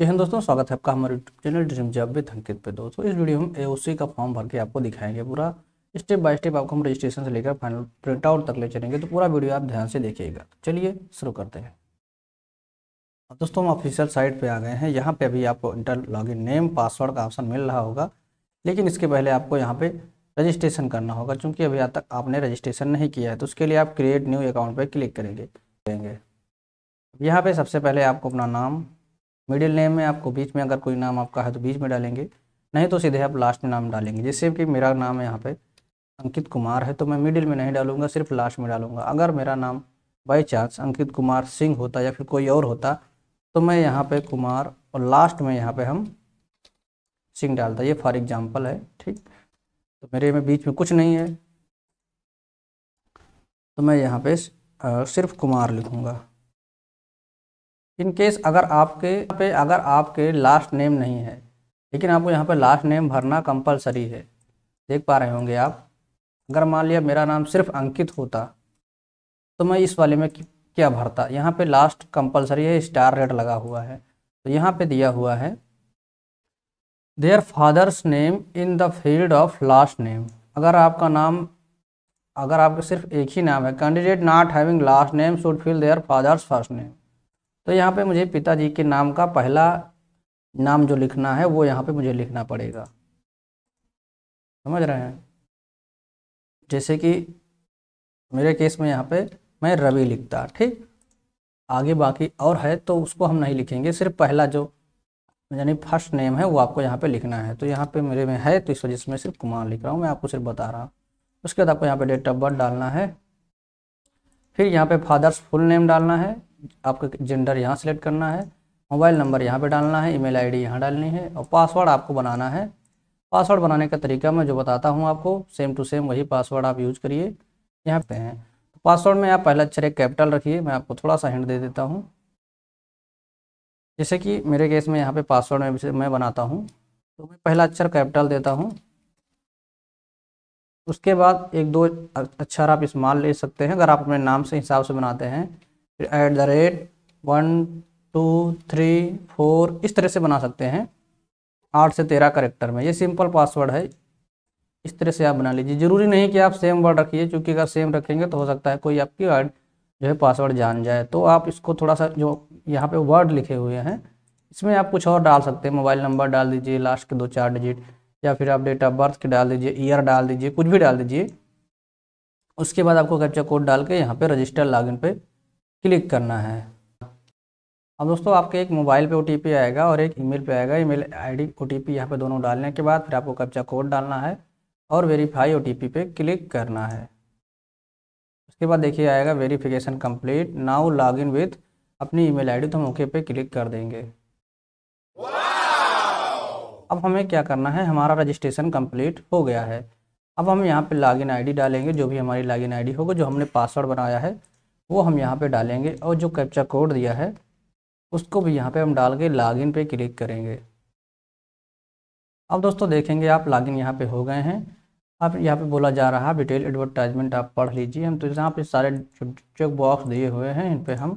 जय हिंद दोस्तों स्वागत है आपका हमारे YouTube channel dream job with Ankit पे दोस्तों इस वीडियो में एओसी का फॉर्म भर के आपको दिखाएंगे पूरा स्टेप बाय स्टेप आपको हम रजिस्ट्रेशन से लेकर फाइनल प्रिंट आउट तक ले चलेंगे तो पूरा वीडियो आप ध्यान से देखिएगा चलिए शुरू करते हैं दोस्तों हम ऑफिशियल साइट पर आ गए हैं यहाँ पर अभी आपको इंटर इन नेम पासवर्ड का ऑप्शन मिल रहा होगा लेकिन इसके पहले आपको यहाँ पर रजिस्ट्रेशन करना होगा चूँकि अभी आज तक आपने रजिस्ट्रेशन नहीं किया है तो उसके लिए आप क्रिएट न्यू अकाउंट पर क्लिक करेंगे यहाँ पर सबसे पहले आपको अपना नाम मिडिल नेम में आपको बीच में अगर कोई नाम आपका है तो बीच में डालेंगे नहीं तो सीधे आप लास्ट में नाम डालेंगे जैसे कि मेरा नाम यहाँ पे अंकित कुमार है तो मैं मिडिल में नहीं डालूंगा सिर्फ लास्ट में डालूंगा अगर मेरा नाम बाई चांस अंकित कुमार सिंह होता या फिर कोई और होता तो मैं यहाँ पे कुमार और लास्ट में यहाँ पे हम सिंह डालता ये फॉर एग्जाम्पल है ठीक तो मेरे में बीच में कुछ नहीं है तो मैं यहाँ पे सिर्फ कुमार लिखूँगा इन केस अगर आपके पे अगर आपके लास्ट नेम नहीं है लेकिन आपको यहाँ पे लास्ट नेम भरना कंपलसरी है देख पा रहे होंगे आप अगर मान लिया मेरा नाम सिर्फ अंकित होता तो मैं इस वाले में क्या भरता यहाँ पे लास्ट कंपलसरी है स्टार रेड लगा हुआ है तो यहाँ पे दिया हुआ है their father's name in the field of last name अगर आपका नाम अगर आपका सिर्फ एक ही नाम है candidate not having last name should fill their father's first name तो यहाँ पे मुझे पिताजी के नाम का पहला नाम जो लिखना है वो यहाँ पे मुझे लिखना पड़ेगा समझ रहे हैं जैसे कि मेरे केस में यहाँ पे मैं रवि लिखता ठीक आगे बाकी और है तो उसको हम नहीं लिखेंगे सिर्फ पहला जो यानी फर्स्ट नेम है वो आपको यहाँ पे लिखना है तो यहाँ पे मेरे में है तो इस वजह से मैं सिर्फ कुमार लिख रहा हूँ मैं आपको सिर्फ बता रहा हूँ उसके बाद आपको यहाँ पे डेट ऑफ बर्थ डालना है फिर यहाँ पे फादर्स फुल नेम डालना है आपका जेंडर यहाँ सेलेक्ट करना है मोबाइल नंबर यहाँ पे डालना है ईमेल आईडी यहाँ डालनी है और पासवर्ड आपको बनाना है पासवर्ड बनाने का तरीका मैं जो बताता हूँ आपको सेम टू सेम वही पासवर्ड आप यूज करिए यहाँ पे हैं तो पासवर्ड में आप पहला अक्षर एक कैपिटल रखिए मैं आपको थोड़ा सा हिंट दे देता हूँ जैसे कि मेरे केस में यहाँ पे पासवर्ड में मैं बनाता हूँ तो मैं पहला अक्षर कैपिटल देता हूँ उसके बाद एक दो अक्षर आप इस्तेमाल ले सकते हैं अगर आप अपने नाम से हिसाब से बनाते हैं फिर the rate one two three four इस तरह से बना सकते हैं आठ से तेरह करेक्टर में ये सिंपल पासवर्ड है इस तरह से आप बना लीजिए ज़रूरी नहीं कि आप सेम वर्ड रखिए क्योंकि अगर सेम रखेंगे तो हो सकता है कोई आपकी वर्ड जो है पासवर्ड जान जाए तो आप इसको थोड़ा सा जो यहाँ पे वर्ड लिखे हुए हैं इसमें आप कुछ और डाल सकते हैं मोबाइल नंबर डाल दीजिए लास्ट के दो चार डिजिट या फिर आप डेट ऑफ बर्थ के डाल दीजिए ईयर डाल दीजिए कुछ भी डाल दीजिए उसके बाद आपको कैप्चा कोड डाल के यहाँ पर रजिस्टर इन पे क्लिक करना है अब दोस्तों आपके एक मोबाइल पे ओ आएगा और एक ईमेल पे आएगा ईमेल आईडी डी ओ यहाँ पे दोनों डालने के बाद फिर आपको कब्जा कोड डालना है और वेरीफाई ओ पे क्लिक करना है उसके बाद देखिए आएगा verification complete now log in with अपनी ईमेल आईडी तो हम ओके पे क्लिक कर देंगे अब हमें क्या करना है हमारा रजिस्ट्रेशन कम्प्लीट हो गया है अब हम यहाँ पर लॉग इन डालेंगे जो भी हमारी लॉगिन इन होगा जो हमने पासवर्ड बनाया है वो हम यहाँ पे डालेंगे और जो कैप्चा कोड दिया है उसको भी यहाँ पे हम डाल के लॉगिन पे क्लिक करेंगे अब दोस्तों देखेंगे आप लॉगिन यहाँ पे हो गए हैं आप यहाँ पे बोला जा रहा है डिटेल एडवर्टाइजमेंट आप पढ़ लीजिए हम तो यहाँ पे सारे चेक बॉक्स दिए हुए हैं इन पर हम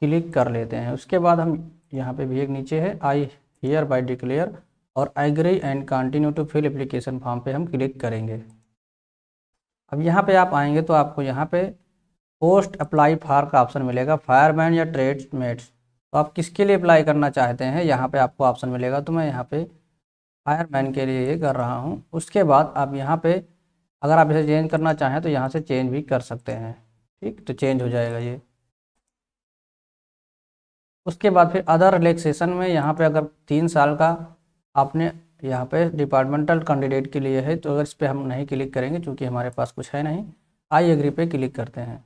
क्लिक कर लेते हैं उसके बाद हम यहाँ पे भी एक नीचे है आई हेयर बाई डिक्लेयर और agree and continue to fill application form पे हम क्लिक करेंगे अब यहाँ पे आप आएंगे तो आपको यहाँ पे पोस्ट अप्लाई फार का ऑप्शन मिलेगा फायरमैन या ट्रेड मेट्स तो आप किसके लिए अप्लाई करना चाहते हैं यहाँ पे आपको ऑप्शन मिलेगा तो मैं यहाँ पे फायरमैन के लिए ये कर रहा हूँ उसके बाद आप यहाँ पे अगर आप इसे चेंज करना चाहें तो यहाँ से चेंज भी कर सकते हैं ठीक तो चेंज हो जाएगा ये उसके बाद फिर अदर रिलेक्सेशन में यहाँ पे अगर तीन साल का आपने यहाँ पे डिपार्टमेंटल कैंडिडेट के लिए है तो अगर इस पर हम नहीं क्लिक करेंगे चूँकि हमारे पास कुछ है नहीं आई एग्री पे क्लिक करते हैं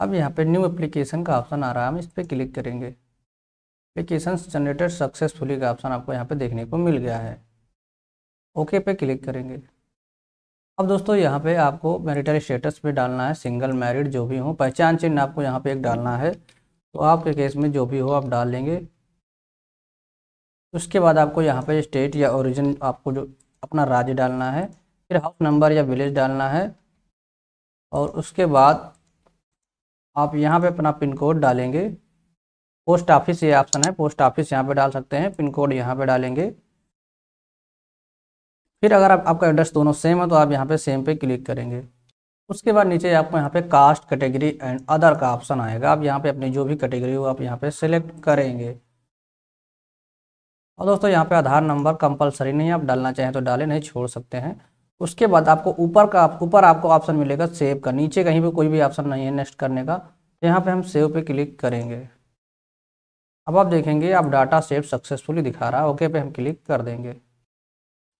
अब यहाँ पे न्यू एप्लीकेशन का ऑप्शन आ रहा है हम इस पर क्लिक करेंगे एप्लीकेशन जनरेटेड सक्सेसफुली का ऑप्शन आपको यहाँ पे देखने को मिल गया है ओके पे क्लिक करेंगे अब दोस्तों यहाँ पे आपको मैरिटल स्टेटस पे डालना है सिंगल मैरिड जो भी हो पहचान चिन्ह आपको यहाँ पे एक डालना है तो आपके केस में जो भी हो आप डाल लेंगे उसके बाद आपको यहाँ पे स्टेट या ओरिजिन आपको जो अपना राज्य डालना है फिर हाउस नंबर या विलेज डालना है और उसके बाद आप यहाँ पे अपना पिन कोड डालेंगे पोस्ट ऑफिस ये ऑप्शन है पोस्ट ऑफिस यहाँ पे डाल सकते हैं पिन कोड यहाँ पे डालेंगे फिर अगर आप, आपका एड्रेस दोनों सेम है तो आप यहाँ पे सेम पे क्लिक करेंगे उसके बाद नीचे आपको यहाँ पे कास्ट कैटेगरी एंड अदर का ऑप्शन आएगा आप यहाँ पे अपनी जो भी कैटेगरी हो आप यहाँ पे सेलेक्ट करेंगे और दोस्तों यहाँ पे आधार नंबर कंपलसरी नहीं आप डालना चाहें तो डालें नहीं छोड़ सकते हैं उसके बाद आपको ऊपर का ऊपर आपको ऑप्शन मिलेगा सेव का नीचे कहीं पे कोई भी ऑप्शन नहीं है नेक्स्ट करने का तो यहाँ पे हम सेव पे क्लिक करेंगे अब आप देखेंगे आप डाटा सेव सक्सेसफुली दिखा रहा है ओके पे हम क्लिक कर देंगे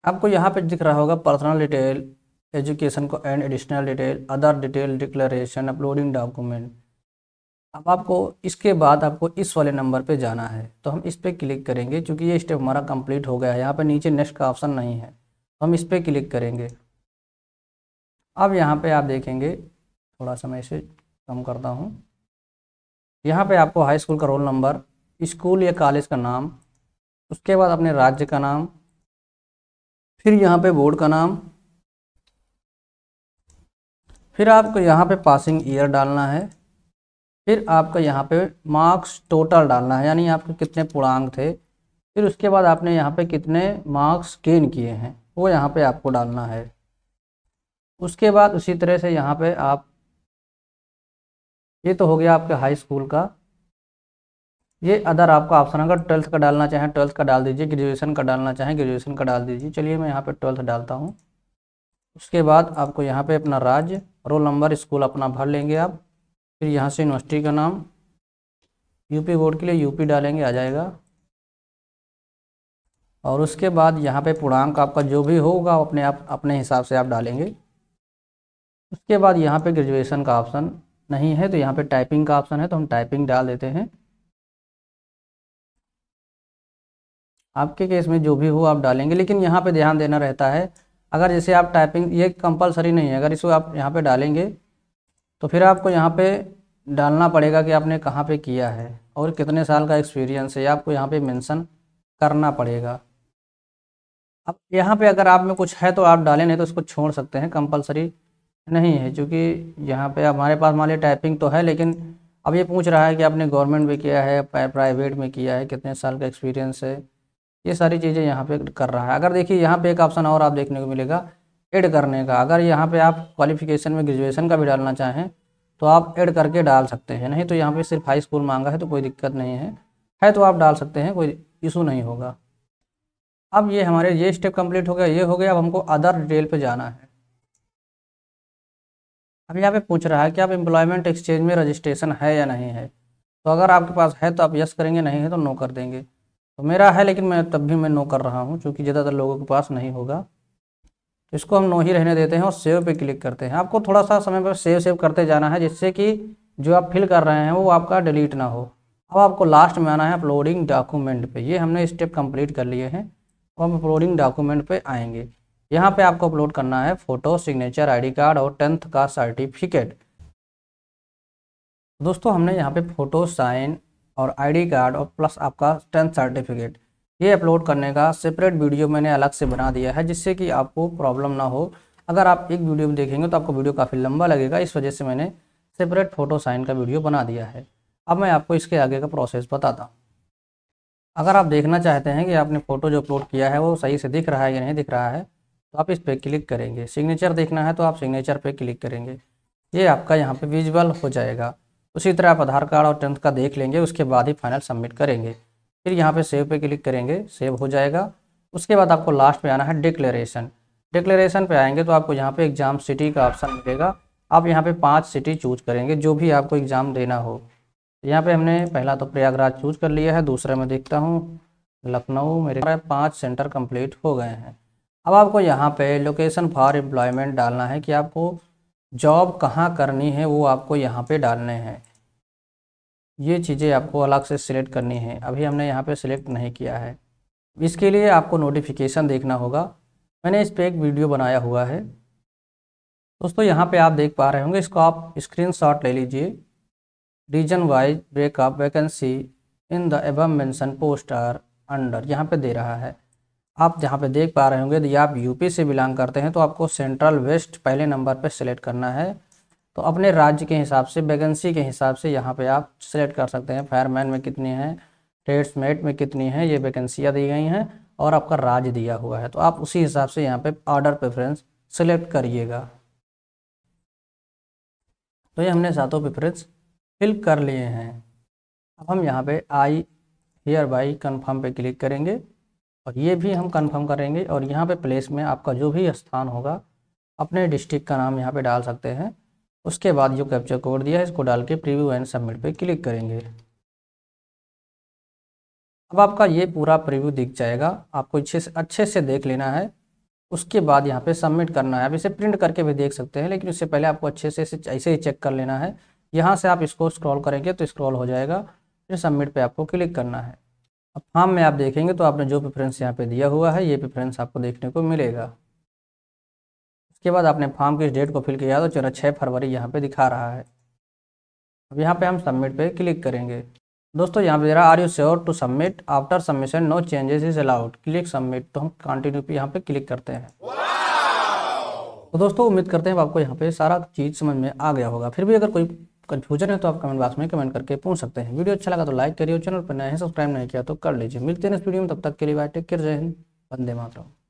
आपको यहाँ पे दिख रहा होगा पर्सनल डिटेल एजुकेशन को and additional detail other detail declaration uploading document अब आपको इसके बाद आपको इस वाले नंबर पे जाना है तो हम इस पर क्लिक करेंगे क्योंकि ये स्टेप हमारा कंप्लीट हो गया है यहाँ पे नीचे नेक्स्ट का ऑप्शन नहीं है हम इस पर क्लिक करेंगे अब यहाँ पे आप देखेंगे थोड़ा सा मैं इसे कम करता हूँ यहाँ पे आपको हाई स्कूल का रोल नंबर स्कूल या कॉलेज का नाम उसके बाद अपने राज्य का नाम फिर यहाँ पे बोर्ड का नाम फिर आपको यहाँ पे पासिंग ईयर डालना है फिर आपका यहाँ पे मार्क्स टोटल डालना है यानी आपके कितने पूर्णांक थे फिर उसके बाद आपने यहाँ पे कितने मार्क्स गेन किए हैं वो यहाँ पे आपको डालना है उसके बाद उसी तरह से यहाँ पे आप ये तो हो गया आपके हाई स्कूल का ये अदर आपका ऑप्शन अगर ट्वेल्थ का डालना चाहें ट्वेल्थ का डाल दीजिए ग्रेजुएशन का डालना चाहें ग्रेजुएशन का डाल दीजिए चलिए मैं यहाँ पे ट्वेल्थ डालता हूँ उसके बाद आपको यहाँ पे अपना राज्य रोल नंबर स्कूल अपना भर लेंगे आप फिर यहाँ से यूनिवर्सिटी का नाम यूपी बोर्ड के लिए यूपी डालेंगे आ जाएगा और उसके बाद यहाँ पे पूर्णांक आपका जो भी होगा अपने आप अपने हिसाब से आप डालेंगे उसके बाद यहाँ पे ग्रेजुएशन का ऑप्शन नहीं है तो यहाँ पे टाइपिंग का ऑप्शन है तो हम टाइपिंग डाल देते हैं आपके केस में जो भी हो आप डालेंगे लेकिन यहाँ पे ध्यान देना रहता है अगर जैसे आप टाइपिंग ये कंपलसरी नहीं है अगर इसको आप यहाँ पर डालेंगे तो फिर आपको यहाँ पर डालना पड़ेगा कि आपने कहाँ पर किया है और कितने साल का एक्सपीरियंस है आपको यहाँ पर मैंसन करना पड़ेगा अब यहाँ पे अगर आप में कुछ है तो आप डालें नहीं तो इसको छोड़ सकते हैं कंपलसरी नहीं है क्योंकि यहाँ पे हमारे पास मान ली टाइपिंग तो है लेकिन अब ये पूछ रहा है कि आपने गवर्नमेंट में किया है प्राइवेट में किया है कितने साल का एक्सपीरियंस है ये सारी चीज़ें यहाँ पे कर रहा है अगर देखिए यहाँ पे एक ऑप्शन और आप देखने को मिलेगा ऐड करने का अगर यहाँ पे आप क्वालिफिकेशन में ग्रेजुएशन का भी डालना चाहें तो आप ऐड करके डाल सकते हैं नहीं तो यहाँ पे सिर्फ हाई स्कूल मांगा है तो कोई दिक्कत नहीं है है तो आप डाल सकते हैं कोई इशू नहीं होगा अब ये हमारे ये स्टेप कंप्लीट हो गया ये हो गया अब हमको अदर डिटेल पे जाना है अब यहाँ पे पूछ रहा है कि आप एम्प्लॉयमेंट एक्सचेंज में रजिस्ट्रेशन है या नहीं है तो अगर आपके पास है तो आप यस करेंगे नहीं है तो नो कर देंगे तो मेरा है लेकिन मैं तब भी मैं नो कर रहा हूँ क्योंकि ज़्यादातर लोगों के पास नहीं होगा तो इसको हम नो ही रहने देते हैं और सेव पे क्लिक करते हैं आपको थोड़ा सा समय पर सेव सेव करते जाना है जिससे कि जो आप फिल कर रहे हैं वो आपका डिलीट ना हो अब आपको लास्ट में आना है अपलोडिंग डॉक्यूमेंट पे ये हमने स्टेप कंप्लीट कर लिए हैं तो हम अपलोडिंग डॉक्यूमेंट पे आएंगे यहाँ पे आपको अपलोड करना है फोटो सिग्नेचर आईडी कार्ड और टेंथ का सर्टिफिकेट दोस्तों हमने यहाँ पे फोटो साइन और आईडी कार्ड और प्लस आपका टेंथ सर्टिफिकेट ये अपलोड करने का सेपरेट वीडियो मैंने अलग से बना दिया है जिससे कि आपको प्रॉब्लम ना हो अगर आप एक वीडियो में देखेंगे तो आपको वीडियो काफ़ी लंबा लगेगा इस वजह से मैंने सेपरेट फ़ोटो साइन का वीडियो बना दिया है अब मैं आपको इसके आगे का प्रोसेस बताता हूँ अगर आप देखना चाहते हैं कि आपने फ़ोटो जो अपलोड किया है वो सही से दिख रहा है या नहीं दिख रहा है तो आप इस पर क्लिक करेंगे सिग्नेचर देखना है तो आप सिग्नेचर पर क्लिक करेंगे ये आपका यहाँ पर विजुअल हो जाएगा उसी तरह आप आधार कार्ड और टेंथ का देख लेंगे उसके बाद ही फाइनल सबमिट करेंगे फिर यहाँ पर सेव पे क्लिक करेंगे सेव हो जाएगा उसके बाद आपको लास्ट में आना है डिक्लेरेशन डिक्लेरेशन पे आएंगे तो आपको यहाँ पे एग्ज़ाम सिटी का ऑप्शन मिलेगा आप यहाँ पे पांच सिटी चूज करेंगे जो भी आपको एग्ज़ाम देना हो यहाँ पे हमने पहला तो प्रयागराज चूज कर लिया है दूसरा मैं देखता हूँ लखनऊ मेरे पाँच सेंटर कंप्लीट हो गए हैं अब आपको यहाँ पे लोकेशन फॉर एम्प्लॉयमेंट डालना है कि आपको जॉब कहाँ करनी है वो आपको यहाँ पे डालने हैं ये चीज़ें आपको अलग से सिलेक्ट करनी है अभी हमने यहाँ पे सिलेक्ट नहीं किया है इसके लिए आपको नोटिफिकेशन देखना होगा मैंने इस पर एक वीडियो बनाया हुआ है दोस्तों यहाँ पे आप देख पा रहे होंगे इसको आप स्क्रीनशॉट ले लीजिए region wise breakup vacancy in the above mention post are under यहाँ पे दे रहा है आप जहाँ पे देख पा रहे होंगे यदि आप यूपी से बिलोंग करते हैं तो आपको सेंट्रल वेस्ट पहले नंबर पे सिलेक्ट करना है तो अपने राज्य के हिसाब से वैकेंसी के हिसाब से यहाँ पे आप सिलेक्ट कर सकते हैं फायरमैन में कितनी हैं ट्रेड्स मेट में कितनी हैं ये वैकेंसियाँ दी गई हैं और आपका राज्य दिया हुआ है तो आप उसी हिसाब से यहाँ पर ऑर्डर प्रेफरेंस सिलेक्ट करिएगा तो ये हमने सातों प्रेफरेंस फिल कर लिए हैं अब हम यहाँ पे आई हेयर बाई कन्फर्म पे क्लिक करेंगे और ये भी हम कन्फर्म करेंगे और यहाँ पे प्लेस में आपका जो भी स्थान होगा अपने डिस्ट्रिक्ट का नाम यहाँ पे डाल सकते हैं उसके बाद जो कैप्चर कोड दिया है इसको डाल के प्रीव्यू एंड सबमिट पे क्लिक करेंगे अब आपका ये पूरा प्रीव्यू दिख जाएगा आपको अच्छे से अच्छे से देख लेना है उसके बाद यहाँ पे सबमिट करना है आप इसे प्रिंट करके भी देख सकते हैं लेकिन उससे पहले आपको अच्छे से ऐसे ही चेक कर लेना है यहाँ से आप इसको स्क्रॉल करेंगे तो स्क्रॉल हो जाएगा फिर सबमिट पे आपको क्लिक करना है अब फॉर्म में आप देखेंगे तो आपने जो प्रेफरेंस यहाँ पे दिया हुआ है ये प्रेफरेंस आपको देखने को मिलेगा उसके बाद आपने फॉर्म की डेट को फिल किया तो चौदह छः फरवरी यहाँ पे दिखा रहा है अब यहाँ पे हम सबमिट पे क्लिक करेंगे दोस्तों यहाँ पे are you sure to submit after submission no changes is allowed click submit तो हम कंटिन्यू पे यहाँ पे क्लिक करते हैं wow! तो दोस्तों उम्मीद करते हैं आपको यहाँ पे सारा चीज़ समझ में आ गया होगा फिर भी अगर कोई कन्फ्यूजन है तो आप कमेंट बॉक्स में कमेंट करके पूछ सकते हैं वीडियो अच्छा लगा तो लाइक करिए चैनल पर नए हैं सब्सक्राइब नहीं किया तो कर लीजिए मिलते हैं इस वीडियो में तब तक के लिए बाय टेक केयर जय हिंद वंदे मातरम